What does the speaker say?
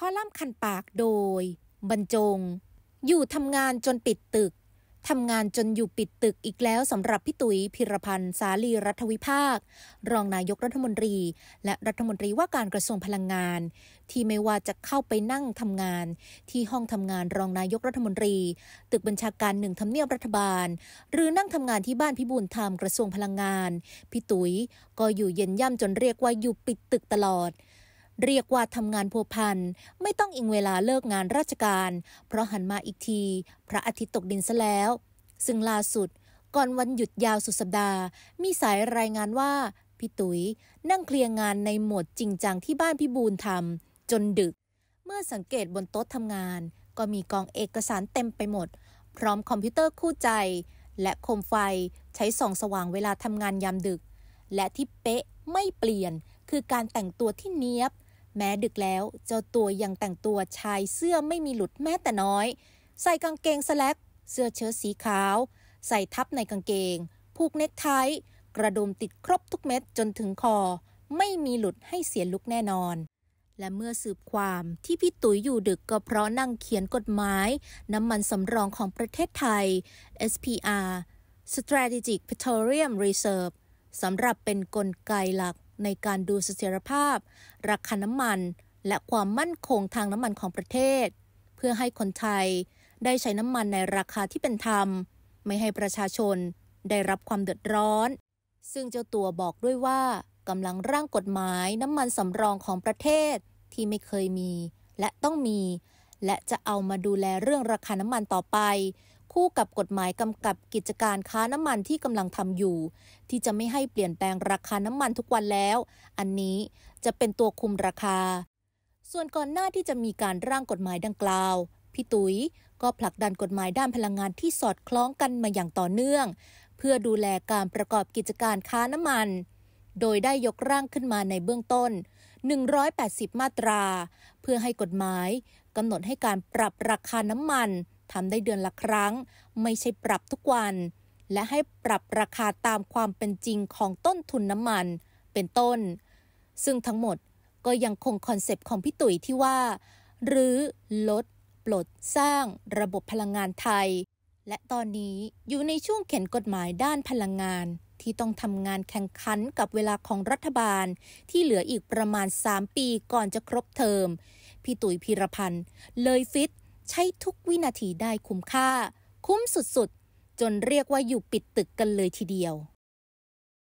คอลัมน์คันปากโดย บรรจง อยู่ทำงานจนปิดตึกทำงานจนอยู่ปิดตึกอีกแล้วสำหรับพี่ตุ๋ย พิรพันธ์สาลีรัฐวิภาค รองนายกรัฐมนตรี และรัฐมนตรีว่าการกระทรวงพลังงาน ที่ไม่ว่าจะเข้าไปนั่งทำงาน ที่ห้องทำงานรองนายกรัฐมนตรี ตึกบัญชาการหนึ่งทำเนียบรัฐบาล หรือนั่งทำงานที่บ้านพิบูลธรรมกระทรวงพลังงานพี่ตุ๋ยก็อยู่เย็นย่ำจนเรียกว่าอยู่ปิดตึกตลอดเรียกว่าทำงานพัวพัน ไม่ต้องอิงเวลาเลิกงานราชการ เพราะหันมาอีกที พระอาทิตย์ตกดินซะแล้ว ซึ่งล่าสุด ก่อนวันหยุดยาวสุดสัปดาห์ มีสายรายงานว่า พี่ตุย๋ยนั่งเคลียร์งานในหมวดจริงจังที่บ้านพี่บูนทำจนดึก เมื่อสังเกตบนโต๊ะทำงาน ก็มีกองเอกสารเต็มไปหมด พร้อมคอมพิวเตอร์คู่ใจ และโคมไฟใช้ส่องสว่างเวลาทำงานยามดึก และที่เป๊ะไม่เปลี่ยนคือการแต่งตัวที่เนี้ยบแม้ดึกแล้วเจ้าตัวยังแต่งตัวชายเสื้อไม่มีหลุดแม้แต่น้อย ใส่กางเกงสแลกเสื้อเชิ้ตสีขาว ใส่ทับในกางเกงผูกเน็กไทกระดุมติดครบทุกเม็ดจนถึงคอไม่มีหลุดให้เสียลุกแน่นอน และเมื่อสืบความที่พี่ตุ๋ยอยู่ดึกก็เพราะนั่งเขียนกฎหมาย น้ำมันสำรองของประเทศไทย SPR Strategic Petroleum Reserve สำหรับเป็นนกลไกหลักในการดูเสถียรภาพ ราคาน้ำมันและความมั่นคงทางน้ำมันของประเทศ เพื่อให้คนไทยได้ใช้น้ำมันในราคาที่เป็นธรรม ไม่ให้ประชาชนได้รับความเดือดร้อน ซึ่งเจ้าตัวบอกด้วยว่ากำลังร่างกฎหมายน้ำมันสำรองของประเทศที่ไม่เคยมี และต้องมี และจะเอามาดูแลเรื่องราคาน้ำมันต่อไปคู่กับกฎหมายกำกับกิจการค้าน้ำมันที่กำลังทำอยู่ ที่จะไม่ให้เปลี่ยนแปลงราคาน้ำมันทุกวันแล้ว อันนี้จะเป็นตัวคุมราคา ส่วนก่อนหน้าที่จะมีการร่างกฎหมายดังกล่าวพี่ตุ๋ยก็ผลักดันกฎหมายด้านพลังงานที่สอดคล้องกันมาอย่างต่อเนื่อง เพื่อดูแลการประกอบกิจการค้าน้ำมัน โดยได้ยกร่างขึ้นมาในเบื้องต้น 180 มาตรา เพื่อให้กฎหมายกำหนดให้การปรับราคาน้ำมันทำได้เดือนละครั้ง ไม่ใช่ปรับทุกวัน และให้ปรับราคาตามความเป็นจริงของต้นทุนน้ำมันเป็นต้น ซึ่งทั้งหมดก็ยังคงคอนเซปต์ของพี่ตุ๋ยที่ว่า หรือลดปลดสร้างระบบพลังงานไทย และตอนนี้อยู่ในช่วงเขียนกฎหมายด้านพลังงาน ที่ต้องทำงานแข่งขันกับเวลาของรัฐบาล ที่เหลืออีกประมาณ 3 ปีก่อนจะครบเทอมพี่ตุ๋ยพีรพันธ์เลยฟิตใช้ทุกวินาทีได้คุ้มค่า คุ้มสุดๆจนเรียกว่าอยู่ปิดตึกกันเลยทีเดียว